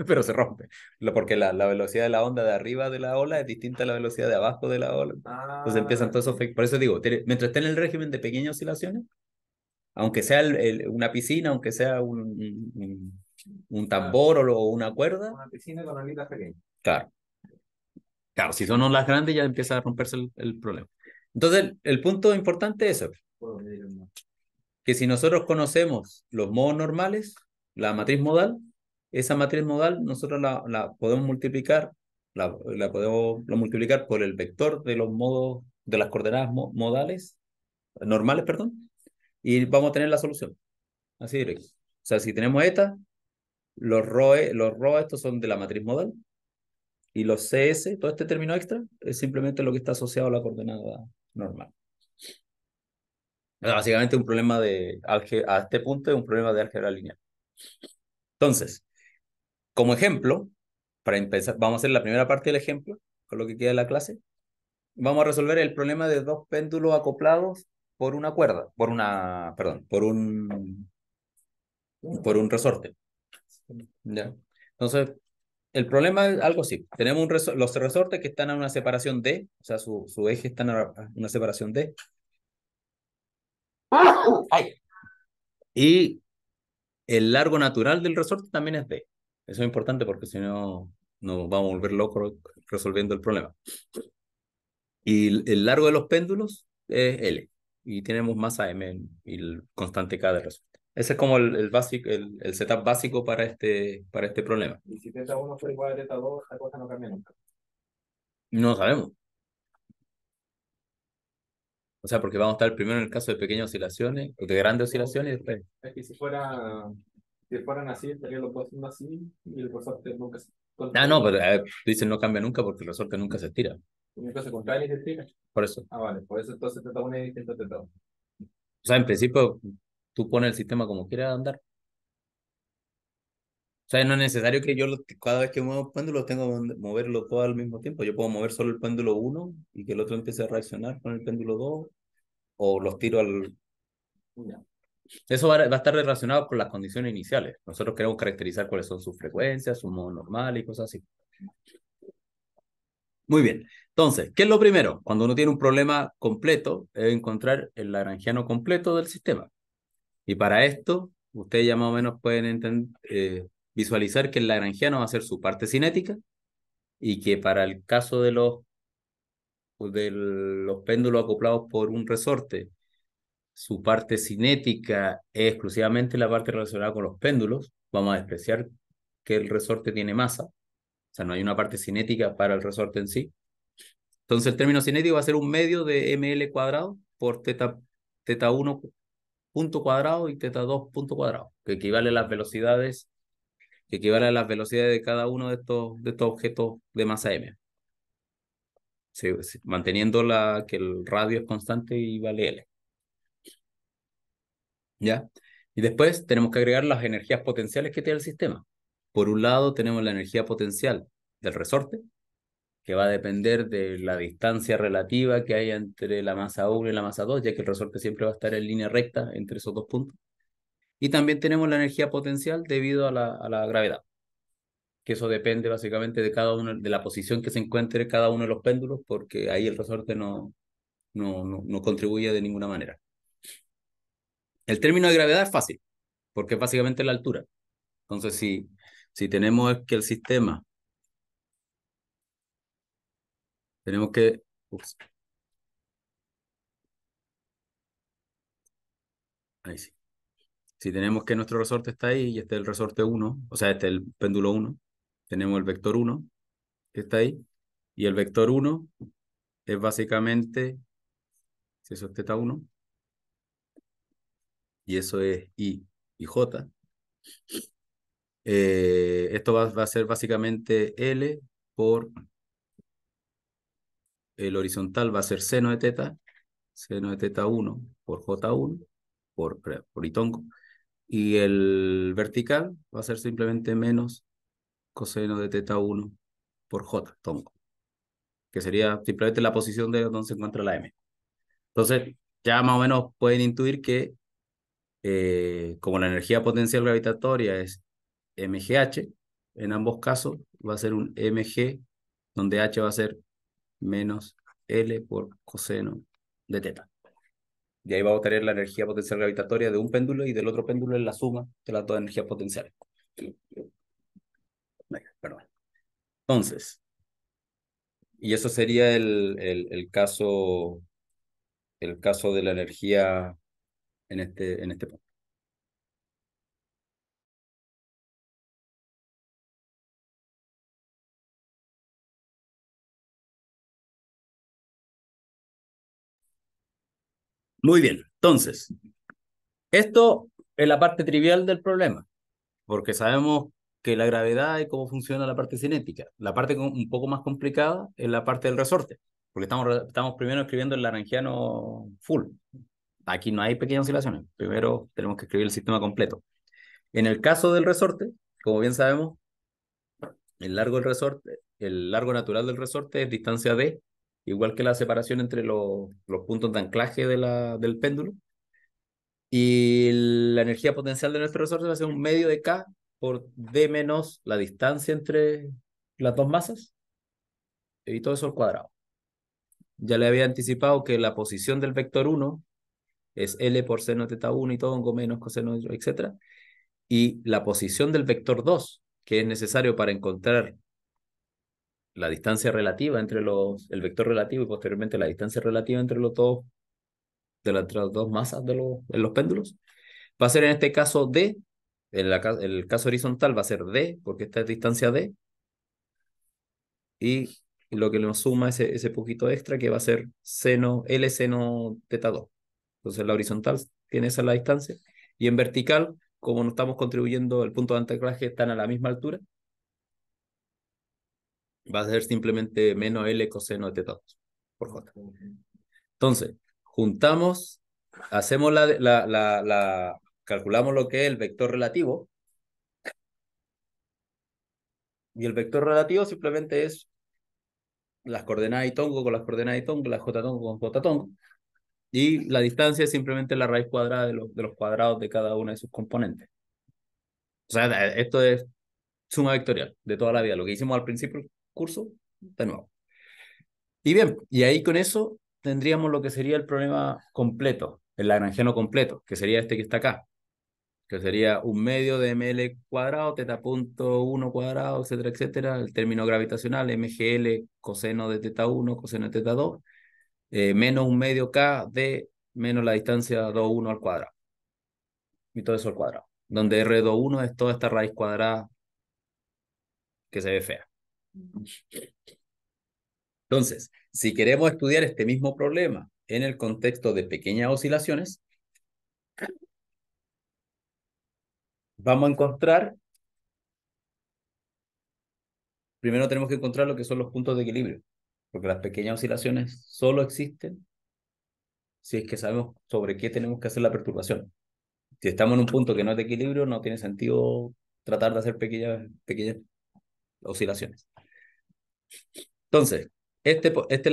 pero, se rompe, porque la, velocidad de la onda de arriba de la ola es distinta a la velocidad de abajo de la ola. Entonces empiezan ah. todos esos... efectos. Por eso digo, mientras esté en el régimen de pequeñas oscilaciones, aunque sea una piscina, aunque sea un, un, tambor o, una cuerda. Una piscina con olitas pequeñas. Claro. Claro, si son olas grandes ya empieza a romperse el, el problema. Entonces, el, punto importante es eso que si nosotros conocemos los modos normales, la matriz modal, esa matriz modal nosotros la, podemos multiplicar, la, podemos multiplicar por el vector de los modos, de las coordenadas modales, normales, perdón, y vamos a tener la solución. Así directo. O sea, si tenemos eta, los rho, los rho estos son de la matriz modal, y los CS, todo este término extra, es simplemente lo que está asociado a la coordenada normal. Básicamente un problema de a este punto es un problema de álgebra lineal. Entonces, como ejemplo, para empezar, vamos a hacer la primera parte del ejemplo, con lo que queda la clase. Vamos a resolver el problema de dos péndulos acoplados por una cuerda, por una, perdón, por un, por un resorte. ¿Ya? Entonces, el problema es algo así. Tenemos un los resortes que están a una separación D, o sea, su, su eje está a una separación D, *laughs* Y el largo natural del resorte también es D. Eso es importante porque si no nos vamos a volver locos resolviendo el problema. Y el largo de los péndulos es L. Y tenemos masa M y el constante K del resorte. Ese es como el, el, setup básico para este, para este problema. ¿Y si teta 1 fue igual a teta 2 la cosa no cambia nunca? No sabemos. O sea, porque vamos a estar primero en el caso de pequeñas oscilaciones, o de grandes oscilaciones y después. Es que si fuera, si fueran así, estaría lo haciendo así y el resorte nunca se. Ah, no, pero dicen no cambia nunca porque el resorte nunca se estira. Nunca se contrae ni se estira. Por eso. Ah, vale, por eso entonces te 1 es distinto a teta O sea, en principio, tú pones el sistema como quieras andar. O sea, no es necesario que yo cada vez que muevo péndulo tengo que moverlo todo al mismo tiempo. Yo puedo mover solo el péndulo 1 y que el otro empiece a reaccionar con el péndulo 2 o los tiro al... Eso va a, estar relacionado con las condiciones iniciales. Nosotros queremos caracterizar cuáles son sus frecuencias, su modo normal y cosas así. Muy bien. Entonces, ¿qué es lo primero? Cuando uno tiene un problema completo, es encontrar el lagrangiano completo del sistema. Y para esto, ustedes ya más o menos pueden entender, eh, visualizar que el lagrangiano va a ser su parte cinética y que para el caso de los, de los péndulos acoplados por un resorte, su parte cinética es exclusivamente la parte relacionada con los péndulos, vamos a despreciar que el resorte tiene masa, o sea, no hay una parte cinética para el resorte en sí. Entonces el término cinético va a ser un medio de ml cuadrado por teta, teta 1 punto cuadrado y teta 2 punto cuadrado, que equivale a las velocidades que equivale a las velocidades de cada uno de estos, de estos objetos de masa m. manteniendo la, que el radio es constante y vale L. ¿Ya? Y después tenemos que agregar las energías potenciales que tiene el sistema. Por un lado tenemos la energía potencial del resorte, que va a depender de la distancia relativa que hay entre la masa 1 y la masa 2, ya que el resorte siempre va a estar en línea recta entre esos dos puntos. Y también tenemos la energía potencial debido a la, a la gravedad, que eso depende básicamente de cada uno, de la posición que se encuentre cada uno de los péndulos, porque ahí el resorte no, no, no, contribuye de ninguna manera. El término de gravedad es fácil, porque es básicamente la altura. Entonces, si, si tenemos que el sistema, tenemos que... ahí sí si tenemos que nuestro resorte está ahí y este es el resorte 1, o sea, este es el péndulo 1, tenemos el vector 1 que está ahí, y el vector 1 es básicamente, si eso es teta 1, y eso es I y J, eh, esto va, a ser básicamente L por el horizontal va a ser seno de teta, seno de teta 1 por J1 por, por itongo, y el vertical va a ser simplemente menos coseno de teta 1 por j, tongo, que sería simplemente la posición de donde se encuentra la m. Entonces, ya más o menos pueden intuir que eh, como la energía potencial gravitatoria es mgh, en ambos casos va a ser un mg, donde h va a ser menos L por coseno de teta. Y ahí vamos a tener la energía potencial gravitatoria de un péndulo y del otro péndulo es la suma de las dos energías potenciales. Entonces, y eso sería el, el, el, caso, el caso de la energía en este, en este punto. Muy bien, entonces, esto es la parte trivial del problema, porque sabemos que la gravedad y cómo funciona la parte cinética. La parte un poco más complicada es la parte del resorte, porque estamos, estamos primero escribiendo el laranjiano full. Aquí no hay pequeñas oscilaciones, primero tenemos que escribir el sistema completo. En el caso del resorte, como bien sabemos, el largo, del resorte, el largo natural del resorte es distancia d igual que la separación entre los, los puntos de anclaje de la, del péndulo. Y la energía potencial de nuestro resorte va a ser un medio de K por D menos la distancia entre las dos masas y todo eso al cuadrado. Ya le había anticipado que la posición del vector 1 es L por seno de teta 1 y todo, hongo menos coseno, etc. Y la posición del vector 2, que es necesario para encontrar la distancia relativa entre los, el vector relativo y posteriormente la distancia relativa entre los dos, de las, dos masas de los, de los péndulos, va a ser en este caso D, en el caso horizontal va a ser D, porque esta es distancia D, y lo que nos suma ese, ese poquito extra que va a ser seno, L seno teta 2. Entonces la horizontal tiene esa la distancia, y en vertical, como no estamos contribuyendo, el punto de anclaje están a la misma altura, va a ser simplemente menos L coseno de teta por J. Entonces, juntamos, hacemos la, la, la, la, calculamos lo que es el vector relativo. Y el vector relativo simplemente es las coordenadas y tongo con las coordenadas y tongo, las J tongo con J tongo. Y la distancia es simplemente la raíz cuadrada de los, de los cuadrados de cada una de sus componentes. O sea, esto es suma vectorial de toda la vida. Lo que hicimos al principio curso de nuevo. Y bien, y ahí con eso tendríamos lo que sería el problema completo, el lagrangiano completo, que sería este que está acá, que sería un medio de ml cuadrado, teta punto 1 cuadrado, etcétera, etcétera, el término gravitacional, mgl coseno de teta 1, coseno de teta 2, eh, menos un medio k de menos la distancia 2,1 al cuadrado. Y todo eso al cuadrado. Donde R21 es toda esta raíz cuadrada que se ve fea. Entonces, si queremos estudiar este mismo problema en el contexto de pequeñas oscilaciones, vamos a encontrar, primero tenemos que encontrar lo que son los puntos de equilibrio, porque las pequeñas oscilaciones solo existen si es que sabemos sobre qué tenemos que hacer la perturbación. Si estamos en un punto que no es de equilibrio, no tiene sentido tratar de hacer pequeñas, pequeñas oscilaciones. Entonces, este, este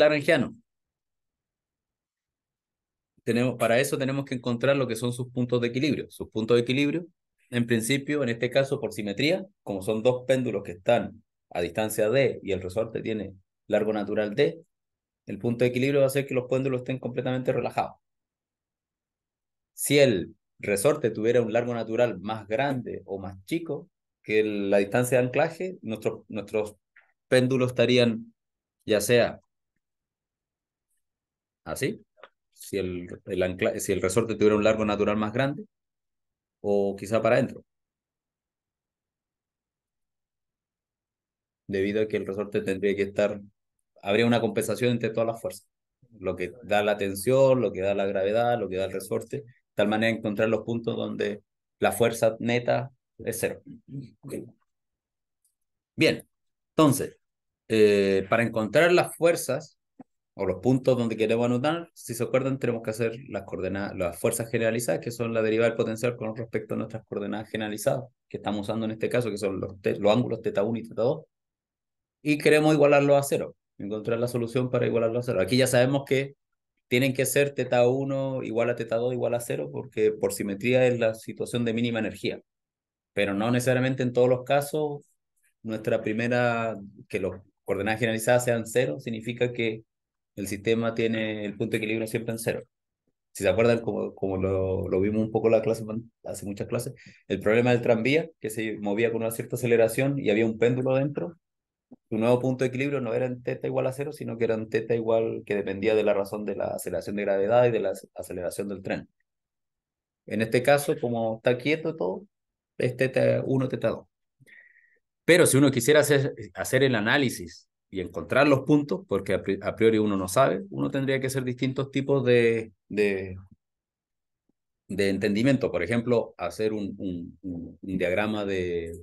tenemos, para eso tenemos que encontrar lo que son sus puntos de equilibrio. Sus puntos de equilibrio, en principio, en este caso por simetría, como son dos péndulos que están a distancia D y el resorte tiene largo natural D, el punto de equilibrio va a ser que los péndulos estén completamente relajados. Si el resorte tuviera un largo natural más grande o más chico que la distancia de anclaje, nuestros, nuestros péndulos estarían ya sea así, si el, si el resorte tuviera un largo natural más grande, o quizá para adentro. Debido a que el resorte tendría que estar, habría una compensación entre todas las fuerzas, lo que da la tensión, lo que da la gravedad, lo que da el resorte, de tal manera encontrar los puntos donde la fuerza neta es cero. Bien, entonces, eh, para encontrar las fuerzas o los puntos donde queremos anotar, si se acuerdan, tenemos que hacer las coordenadas, las fuerzas generalizadas, que son la derivada del potencial con respecto a nuestras coordenadas generalizadas, que estamos usando en este caso, que son los, los ángulos teta 1 y teta 2, y queremos igualarlos a cero, encontrar la solución para igualarlos a cero. Aquí ya sabemos que tienen que ser teta 1 igual a teta 2 igual a cero, porque por simetría es la situación de mínima energía, pero no necesariamente en todos los casos, nuestra primera, que los coordenadas generalizadas sean cero, significa que el sistema tiene el punto de equilibrio siempre en cero. Si se acuerdan, como, como lo, vimos un poco la clase, hace muchas clases, el problema del tranvía, que se movía con una cierta aceleración y había un péndulo dentro, su nuevo punto de equilibrio no era en teta igual a cero, sino que era en teta igual que dependía de la razón de la aceleración de gravedad y de la aceleración del tren. En este caso, como está quieto todo, es teta 1, teta 2. Pero si uno quisiera hacer, el análisis y encontrar los puntos, porque a priori uno no sabe, uno tendría que hacer distintos tipos de, de, entendimiento. Por ejemplo, hacer un, diagrama de,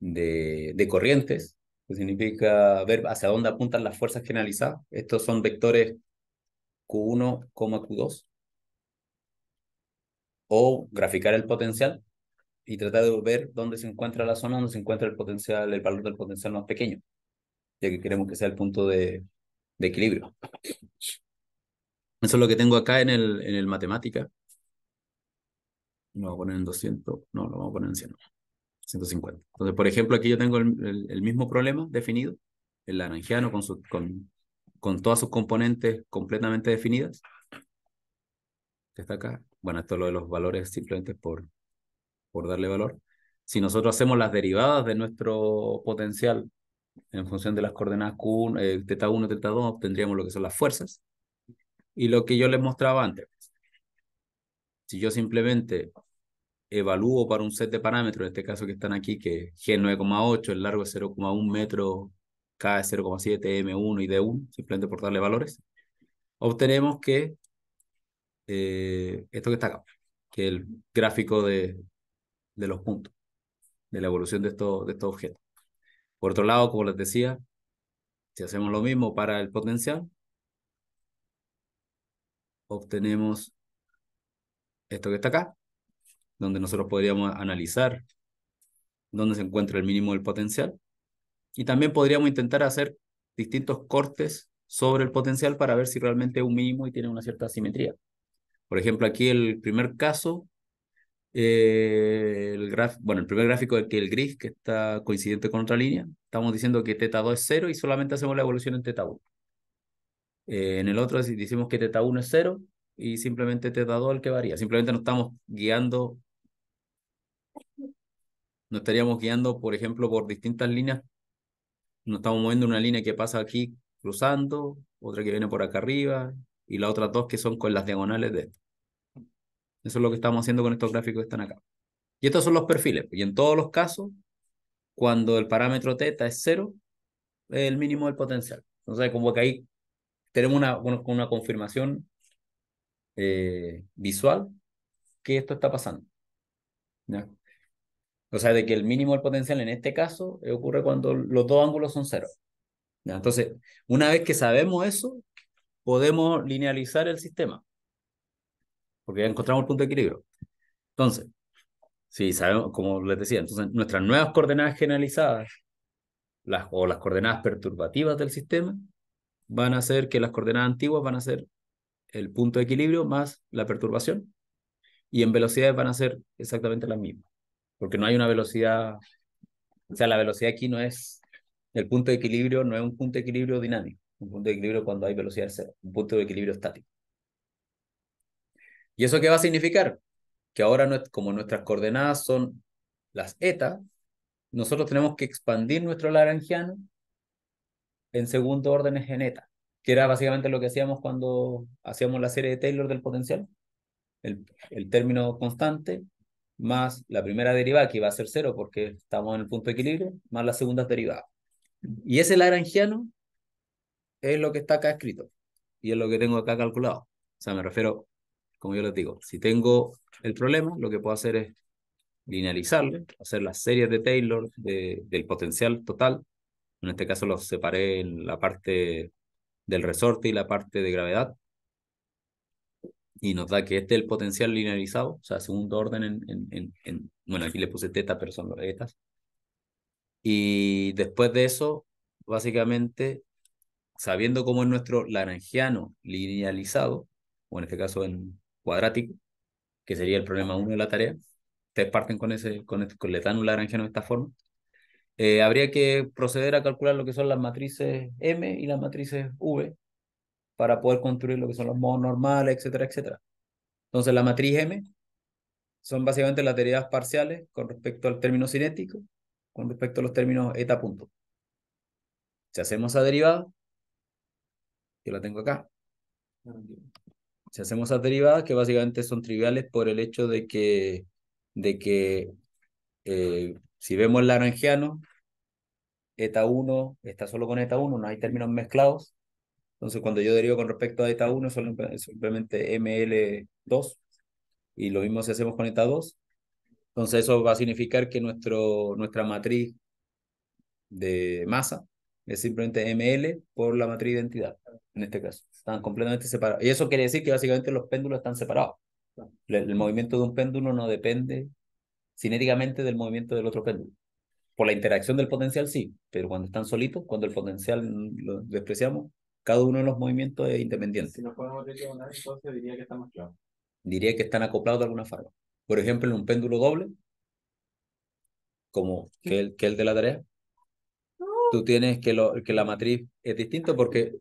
de, corrientes, que significa ver hacia dónde apuntan las fuerzas generalizadas. Estos son vectores Q1, Q2. O graficar el potencial y tratar de ver dónde se encuentra la zona, donde se encuentra el potencial, el valor del potencial más pequeño, ya que queremos que sea el punto de, equilibrio. Eso es lo que tengo acá en el, en el matemática. Lo voy a poner en 200, no, lo vamos a poner en 100, 150. Entonces, por ejemplo, aquí yo tengo el, mismo problema definido, el laranjiano con, su, con todas sus componentes completamente definidas, que está acá. Bueno, esto es lo de los valores simplemente por, por darle valor, si nosotros hacemos las derivadas de nuestro potencial en función de las coordenadas Q1, y eh, teta 1, 2, obtendríamos lo que son las fuerzas. Y lo que yo les mostraba antes. Si yo simplemente evalúo para un set de parámetros, en este caso que están aquí, que G 9,8, el largo es 0,1 metro, K es 0,7, M1 y D1, simplemente por darle valores, obtenemos que eh, esto que está acá, que el gráfico de de los puntos, de la evolución de, de estos objetos. Por otro lado, como les decía, si hacemos lo mismo para el potencial, obtenemos esto que está acá, donde nosotros podríamos analizar dónde se encuentra el mínimo del potencial. Y también podríamos intentar hacer distintos cortes sobre el potencial para ver si realmente es un mínimo y tiene una cierta simetría. Por ejemplo, aquí el primer caso eh, el bueno, el primer gráfico es que el gris, que está coincidente con otra línea, estamos diciendo que teta 2 es 0 y solamente hacemos la evolución en teta 1. Eh, en el otro decimos que teta 1 es 0 y simplemente teta 2 es el que varía. Simplemente nos estamos guiando, nos estaríamos guiando, por ejemplo, por distintas líneas. Nos estamos moviendo una línea que pasa aquí cruzando, otra que viene por acá arriba y las otras dos que son con las diagonales de esto. Eso es lo que estamos haciendo con estos gráficos que están acá. Y estos son los perfiles. Pues, y en todos los casos, cuando el parámetro teta es cero, es el mínimo del potencial. Entonces, como que ahí tenemos una, una confirmación eh, visual que esto está pasando. O sea, de que el mínimo del potencial en este caso eh, ocurre cuando los dos ángulos son cero. Entonces, una vez que sabemos eso, podemos linealizar el sistema porque ya encontramos el punto de equilibrio. Entonces, si sabemos, como les decía, entonces nuestras nuevas coordenadas generalizadas las, o las coordenadas perturbativas del sistema van a ser que las coordenadas antiguas van a ser el punto de equilibrio más la perturbación y en velocidades van a ser exactamente las mismas, porque no hay una velocidad, o sea, la velocidad aquí no es, el punto de equilibrio no es un punto de equilibrio dinámico, un punto de equilibrio cuando hay velocidad cero, un punto de equilibrio estático. ¿Y eso qué va a significar? Que ahora, como nuestras coordenadas son las eta, nosotros tenemos que expandir nuestro laranjiano en segundo orden en eta, que era básicamente lo que hacíamos cuando hacíamos la serie de Taylor del potencial. El, término constante más la primera derivada, que va a ser cero porque estamos en el punto de equilibrio, más la segunda derivada. Y ese laranjiano es lo que está acá escrito y es lo que tengo acá calculado. O sea, me refiero como yo les digo, si tengo el problema, lo que puedo hacer es linealizarlo, hacer las series de Taylor del potencial total. En este caso los separé en la parte del resorte y la parte de gravedad. Y nos da que este es el potencial linealizado, o sea, segundo orden en, en, bueno, aquí le puse teta, pero son las estas. Y después de eso, básicamente, sabiendo cómo es nuestro laranjiano linealizado, o en este caso en, cuadrático, que sería el problema 1 de la tarea, ustedes parten con ese, con, el, este, con de esta forma, eh, habría que proceder a calcular lo que son las matrices M y las matrices V para poder construir lo que son los modos normales, etcétera, etcétera. Entonces, la matriz M son básicamente las derivadas parciales con respecto al término cinético, con respecto a los términos eta punto. Si hacemos esa derivada, yo la tengo acá. Si hacemos esas derivadas, que básicamente son triviales por el hecho de que, de que eh, si vemos el laranjiano, eta 1 está solo con eta 1, no hay términos mezclados. Entonces, cuando yo derivo con respecto a eta 1, solo, simplemente ml2, y lo mismo si hacemos con eta 2. Entonces, eso va a significar que nuestro, nuestra matriz de masa es simplemente ml por la matriz de identidad, en este caso. Están completamente separados. Y eso quiere decir que básicamente los péndulos están separados. El, movimiento de un péndulo no depende cinéticamente del movimiento del otro péndulo. Por la interacción del potencial sí, pero cuando están solitos, cuando el potencial lo despreciamos, cada uno de los movimientos es independiente. Si nos podemos entonces diría que estamos claros. Diría que están acoplados de alguna forma. Por ejemplo, en un péndulo doble, como que el, que el de la tarea, tú tienes que, lo, que la matriz es distinta porque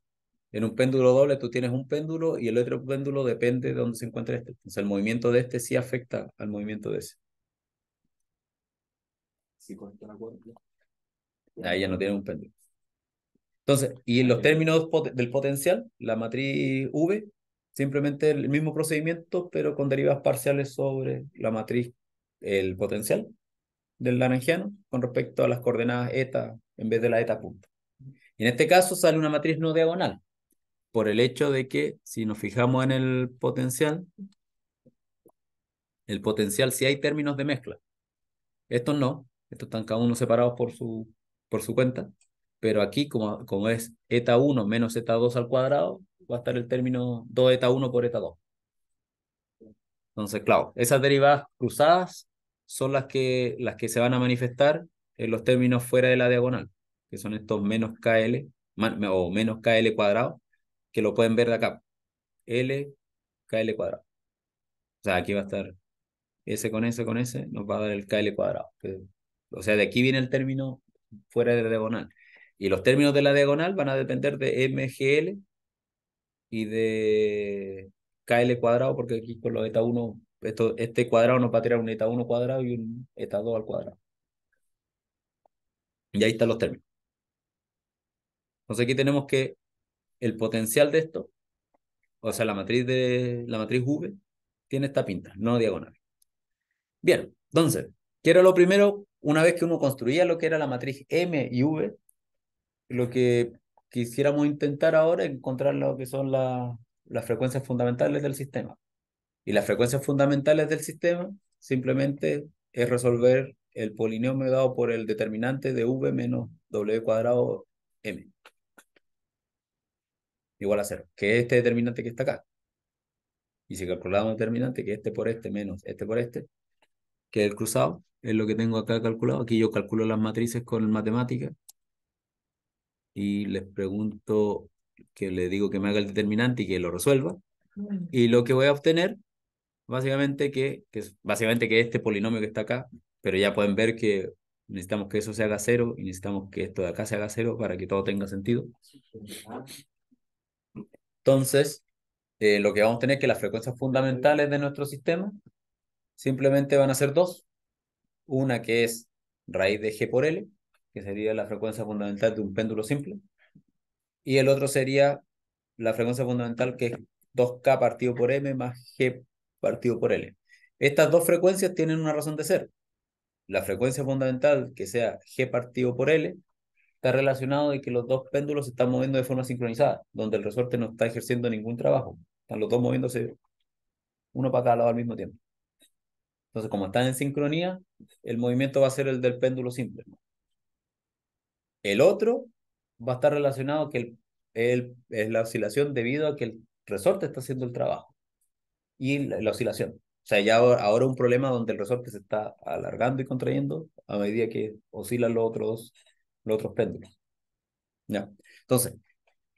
en un péndulo doble tú tienes un péndulo y el otro péndulo depende de dónde se encuentra este. Entonces el movimiento de este sí afecta al movimiento de ese. Pues, Ahí ya no tiene un péndulo. Entonces, y en los términos del potencial, la matriz V, simplemente el mismo procedimiento, pero con derivas parciales sobre la matriz, el potencial del laranjiano con respecto a las coordenadas eta en vez de la eta punto. Y en este caso sale una matriz no diagonal, por el hecho de que si nos fijamos en el potencial, el potencial si hay términos de mezcla. Estos no, estos están cada uno separados por su, por su cuenta, pero aquí como, como es eta 1 menos eta 2 al cuadrado, va a estar el término 2 eta 1 por eta 2. Entonces, claro, esas derivadas cruzadas son las que, las que se van a manifestar en los términos fuera de la diagonal, que son estos menos KL o menos KL cuadrado que lo pueden ver de acá. L, KL cuadrado. O sea, aquí va a estar S con S con S, nos va a dar el KL cuadrado. o sea, de aquí viene el término fuera de la diagonal. Y los términos de la diagonal van a depender de MGL y de KL cuadrado, porque aquí con los eta 1, esto, este cuadrado nos va a tirar un eta 1 cuadrado y un eta 2 al cuadrado. Y ahí están los términos. Entonces aquí tenemos que el potencial de esto, o sea, la matriz de la matriz V tiene esta pinta, no diagonal. Bien, entonces, quiero lo primero? Una vez que uno construía lo que era la matriz M y V, lo que quisiéramos intentar ahora es encontrar lo que son las frecuencias fundamentales del sistema. Y las frecuencias fundamentales del sistema simplemente es resolver el polinomio dado por el determinante de V menos W cuadrado M igual a 0. que es este determinante que está acá. Y si calculamos el determinante, que este por este menos este por este, que es el cruzado, es lo que tengo acá calculado. Aquí yo calculo las matrices con matemática y les pregunto que le digo que me haga el determinante y que lo resuelva. Mm. Y lo que voy a obtener, básicamente que, es básicamente que este polinomio que está acá, pero ya pueden ver que necesitamos que eso se haga cero y necesitamos que esto de acá se haga cero para que todo tenga sentido. Entonces, eh, lo que vamos a tener es que las frecuencias fundamentales de nuestro sistema simplemente van a ser dos. Una que es raíz de G por L, que sería la frecuencia fundamental de un péndulo simple. Y el otro sería la frecuencia fundamental que es 2K partido por M más G partido por L. Estas dos frecuencias tienen una razón de ser. La frecuencia fundamental que sea G partido por L está relacionado de que los dos péndulos se están moviendo de forma sincronizada, donde el resorte no está ejerciendo ningún trabajo. Están los dos moviéndose uno para cada lado al mismo tiempo. Entonces, como están en sincronía, el movimiento va a ser el del péndulo simple. El otro va a estar relacionado que el, es la oscilación debido a que el resorte está haciendo el trabajo y la, oscilación. O sea, ya ahora, ahora, un problema donde el resorte se está alargando y contrayendo a medida que oscilan los otros dos los otros péndulos. ¿Ya? Entonces,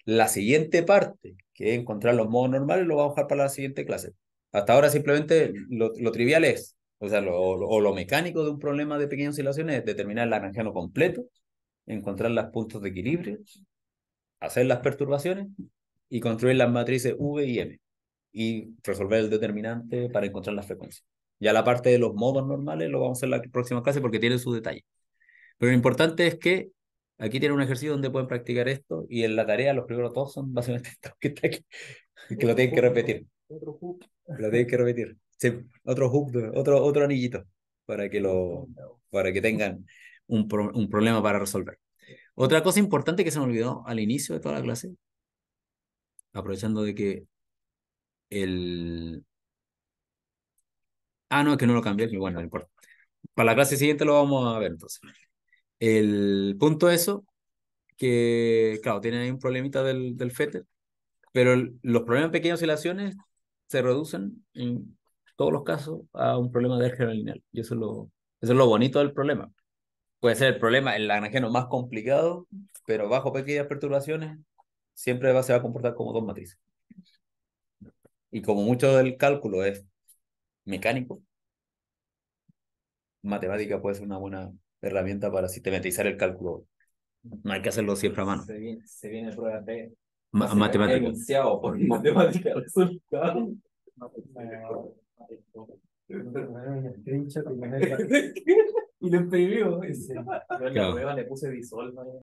la siguiente parte, que es encontrar los modos normales, lo vamos a dejar para la siguiente clase. Hasta ahora simplemente lo, trivial es, o sea, lo, lo mecánico de un problema de pequeñas oscilaciones es determinar el lagrangiano completo, encontrar los puntos de equilibrio, hacer las perturbaciones y construir las matrices V y M y resolver el determinante para encontrar las frecuencias. Ya la parte de los modos normales lo vamos a hacer en la próxima clase porque tiene sus detalles. Pero lo importante es que aquí tienen un ejercicio donde pueden practicar esto y en la tarea los primeros dos son básicamente *laughs* esto que lo tienen que repetir. Otro hook. Lo tienen que repetir. otro hook, otro, otro anillito para que, lo, para que tengan un, un problema para resolver. Otra cosa importante que se me olvidó al inicio de toda la clase, aprovechando de que el... Ah, no, es que no lo cambié, bueno, no importa. Para la clase siguiente lo vamos a ver entonces. El punto eso, que claro, tiene ahí un problemita del, del pero los problemas de pequeñas oscilaciones se reducen en todos los casos a un problema de álgebra lineal. Y eso es lo, es lo bonito del problema. Puede ser el problema, el lagrangiano más complicado, pero bajo pequeñas perturbaciones siempre va, se va a comportar como dos matrices. Y como mucho del cálculo es mecánico, matemática puede ser una buena herramienta para sistematizar el cálculo. No hay que hacerlo siempre a mano. Se viene, se prueba de Ma matemática. por matemática resultado. y lo imprimió. le puse disolva.